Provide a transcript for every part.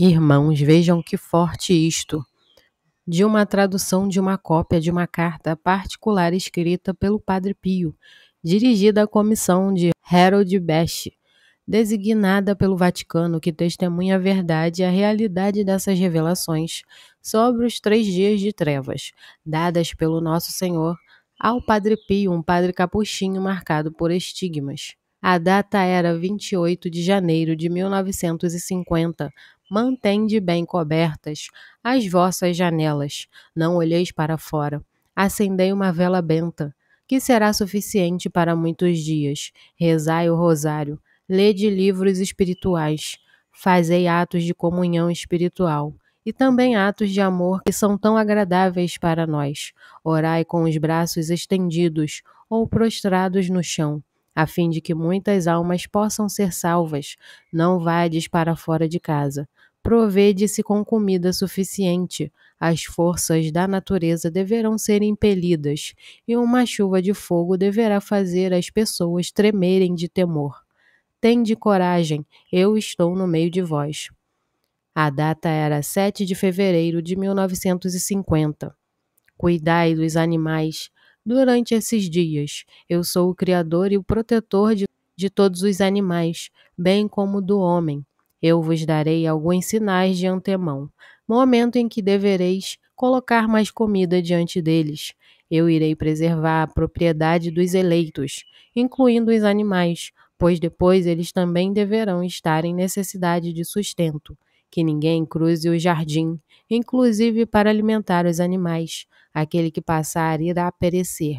Irmãos, vejam que forte isto! De uma tradução de uma cópia de uma carta particular escrita pelo Padre Pio, dirigida à comissão de Harold Best, designada pelo Vaticano, que testemunha a verdade e a realidade dessas revelações sobre os três dias de trevas, dadas pelo Nosso Senhor ao Padre Pio, um padre capuchinho marcado por estigmas. A data era 28 de janeiro de 1950, mantende bem cobertas as vossas janelas, não olheis para fora. Acendei uma vela benta, que será suficiente para muitos dias. Rezai o rosário, lede livros espirituais, fazei atos de comunhão espiritual e também atos de amor que são tão agradáveis para nós. Orai com os braços estendidos ou prostrados no chão, a fim de que muitas almas possam ser salvas. Não vades para fora de casa, provede-se com comida suficiente. As forças da natureza deverão ser impelidas, e uma chuva de fogo deverá fazer as pessoas tremerem de temor. Tende coragem, eu estou no meio de vós. A data era 7 de fevereiro de 1950. Cuidai dos animais durante esses dias. Eu sou o Criador e o protetor de, de todos os animais, bem como do homem eu vos darei alguns sinais de antemão, momento em que devereis colocar mais comida diante deles. Eu irei preservar a propriedade dos eleitos, incluindo os animais, pois depois eles também deverão estar em necessidade de sustento. Que ninguém cruze o jardim, inclusive para alimentar os animais. Aquele que passar irá perecer.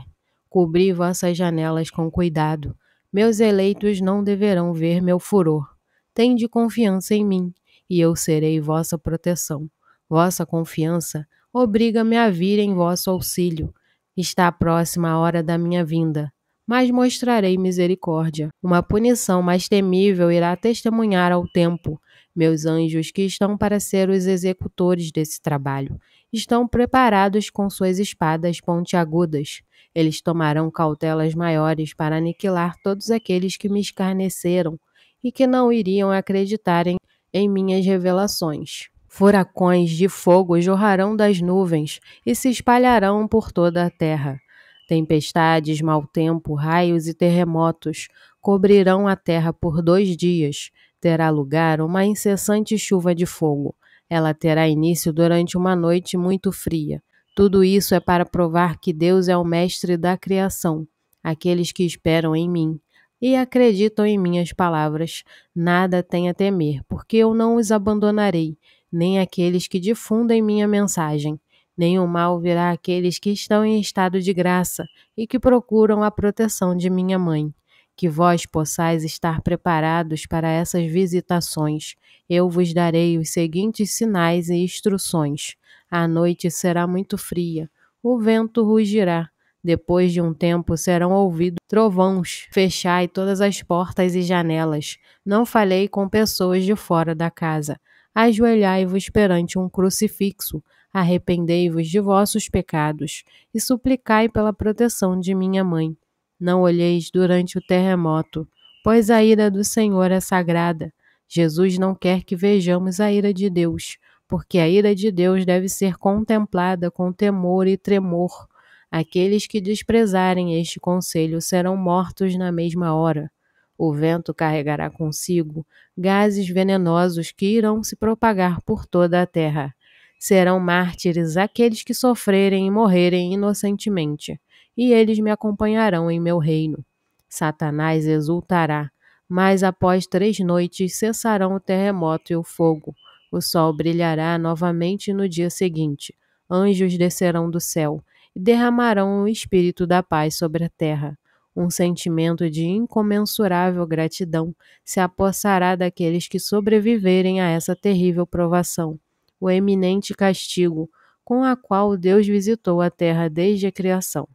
Cobri vossas janelas com cuidado. Meus eleitos não deverão ver meu furor. Tende confiança em mim, e eu serei vossa proteção. Vossa confiança obriga-me a vir em vosso auxílio. Está próxima a hora da minha vinda, mas mostrarei misericórdia. Uma punição mais temível irá testemunhar ao tempo. Meus anjos, que estão para ser os executores desse trabalho, estão preparados com suas espadas pontiagudas. Eles tomarão cautelas maiores para aniquilar todos aqueles que me escarneceram, e que não iriam acreditar em, em minhas revelações. Furacões de fogo jorrarão das nuvens e se espalharão por toda a terra. Tempestades, mau tempo, raios e terremotos cobrirão a terra por dois dias. Terá lugar uma incessante chuva de fogo. Ela terá início durante uma noite muito fria. Tudo isso é para provar que Deus é o mestre da criação. Aqueles que esperam em mim e acreditam em minhas palavras, nada tem a temer, porque eu não os abandonarei, nem aqueles que difundem minha mensagem. Nenhum mal virá àqueles que estão em estado de graça e que procuram a proteção de minha mãe. Que vós possais estar preparados para essas visitações. Eu vos darei os seguintes sinais e instruções: a noite será muito fria, o vento rugirá depois de um tempo serão ouvidos trovões. Fechai todas as portas e janelas. Não falei com pessoas de fora da casa. Ajoelhai-vos perante um crucifixo. Arrependei-vos de vossos pecados e suplicai pela proteção de minha mãe. Não olheis durante o terremoto, pois a ira do Senhor é sagrada. Jesus não quer que vejamos a ira de Deus, porque a ira de Deus deve ser contemplada com temor e tremor Aqueles que desprezarem este conselho serão mortos na mesma hora. O vento carregará consigo gases venenosos que irão se propagar por toda a terra. Serão mártires aqueles que sofrerem e morrerem inocentemente, e eles me acompanharão em meu reino. Satanás exultará, mas após três noites cessarão o terremoto e o fogo. O sol brilhará novamente no dia seguinte. Anjos descerão do céu derramarão o espírito da paz sobre a terra. Um sentimento de incomensurável gratidão se apossará daqueles que sobreviverem a essa terrível provação, o eminente castigo com a qual Deus visitou a terra desde a criação.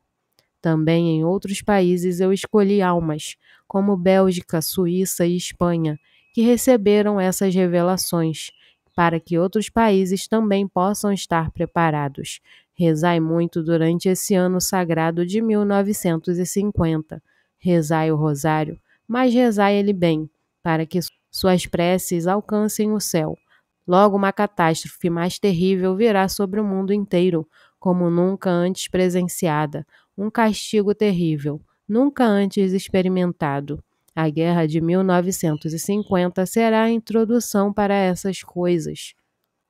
Também em outros países eu escolhi almas, como Bélgica, Suíça e Espanha, que receberam essas revelações, para que outros países também possam estar preparados, Rezai muito durante esse ano sagrado de 1950. Rezai o rosário, mas rezai ele bem, para que suas preces alcancem o céu. Logo, uma catástrofe mais terrível virá sobre o mundo inteiro, como nunca antes presenciada, um castigo terrível, nunca antes experimentado. A guerra de 1950 será a introdução para essas coisas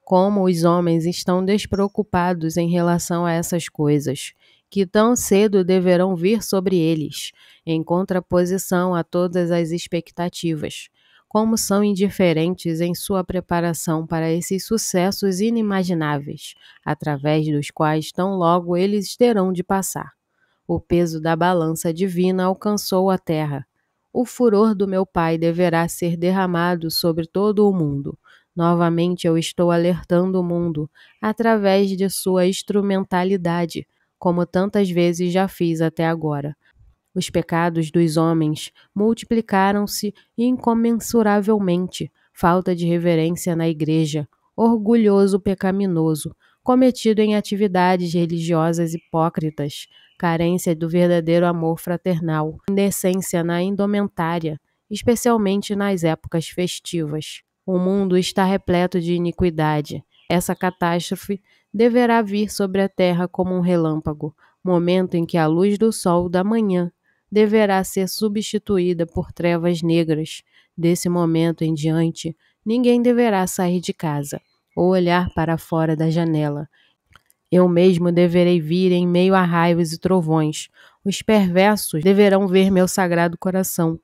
como os homens estão despreocupados em relação a essas coisas, que tão cedo deverão vir sobre eles, em contraposição a todas as expectativas, como são indiferentes em sua preparação para esses sucessos inimagináveis, através dos quais tão logo eles terão de passar. O peso da balança divina alcançou a terra. O furor do meu Pai deverá ser derramado sobre todo o mundo Novamente eu estou alertando o mundo através de sua instrumentalidade, como tantas vezes já fiz até agora. Os pecados dos homens multiplicaram-se incomensuravelmente, falta de reverência na igreja, orgulhoso pecaminoso, cometido em atividades religiosas hipócritas, carência do verdadeiro amor fraternal, indecência na indumentária, especialmente nas épocas festivas. O mundo está repleto de iniquidade. Essa catástrofe deverá vir sobre a terra como um relâmpago, momento em que a luz do sol da manhã deverá ser substituída por trevas negras. Desse momento em diante, ninguém deverá sair de casa ou olhar para fora da janela. Eu mesmo deverei vir em meio a raivas e trovões. Os perversos deverão ver meu sagrado coração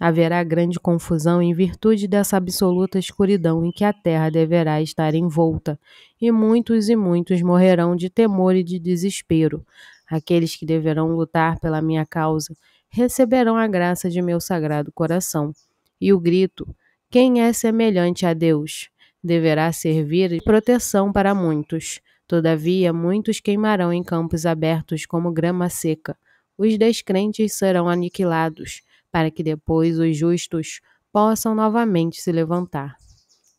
haverá grande confusão em virtude dessa absoluta escuridão em que a terra deverá estar envolta, e muitos e muitos morrerão de temor e de desespero. Aqueles que deverão lutar pela minha causa receberão a graça de meu sagrado coração. E o grito: Quem é semelhante a Deus? deverá servir de proteção para muitos. Todavia, muitos queimarão em campos abertos como grama seca. Os descrentes serão aniquilados para que depois os justos possam novamente se levantar.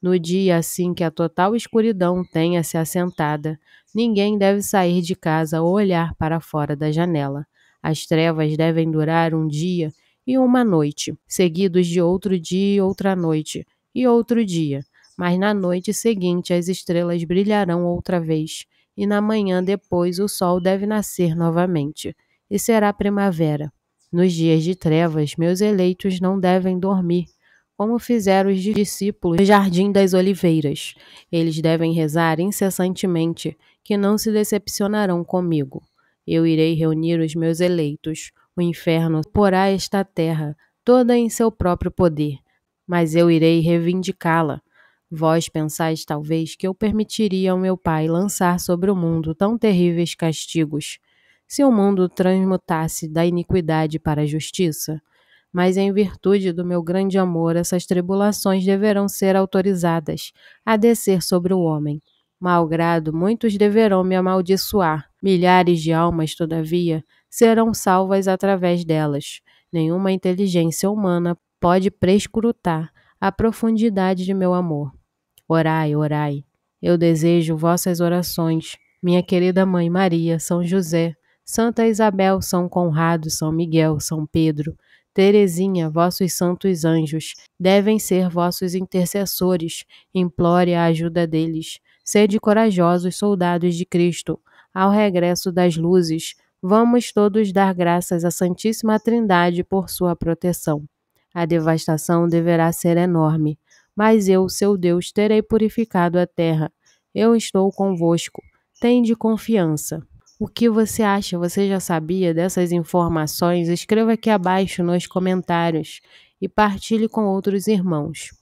No dia assim que a total escuridão tenha se assentada, ninguém deve sair de casa ou olhar para fora da janela. As trevas devem durar um dia e uma noite, seguidos de outro dia e outra noite, e outro dia. Mas na noite seguinte as estrelas brilharão outra vez, e na manhã depois o sol deve nascer novamente, e será primavera. Nos dias de trevas, meus eleitos não devem dormir, como fizeram os discípulos no Jardim das Oliveiras. Eles devem rezar incessantemente, que não se decepcionarão comigo. Eu irei reunir os meus eleitos. O inferno porá esta terra, toda em seu próprio poder, mas eu irei reivindicá-la. Vós pensais, talvez, que eu permitiria ao meu pai lançar sobre o mundo tão terríveis castigos se o mundo transmutasse da iniquidade para a justiça? Mas em virtude do meu grande amor, essas tribulações deverão ser autorizadas a descer sobre o homem. Malgrado, muitos deverão me amaldiçoar. Milhares de almas, todavia, serão salvas através delas. Nenhuma inteligência humana pode prescrutar a profundidade de meu amor. Orai, orai. Eu desejo vossas orações, minha querida mãe Maria, São José, Santa Isabel, São Conrado, São Miguel, São Pedro, Terezinha, vossos santos anjos, devem ser vossos intercessores, implore a ajuda deles. Sede corajosos soldados de Cristo, ao regresso das luzes, vamos todos dar graças à Santíssima Trindade por sua proteção. A devastação deverá ser enorme, mas eu, seu Deus, terei purificado a terra. Eu estou convosco. Tende confiança. O que você acha? Você já sabia dessas informações? Escreva aqui abaixo nos comentários e partilhe com outros irmãos.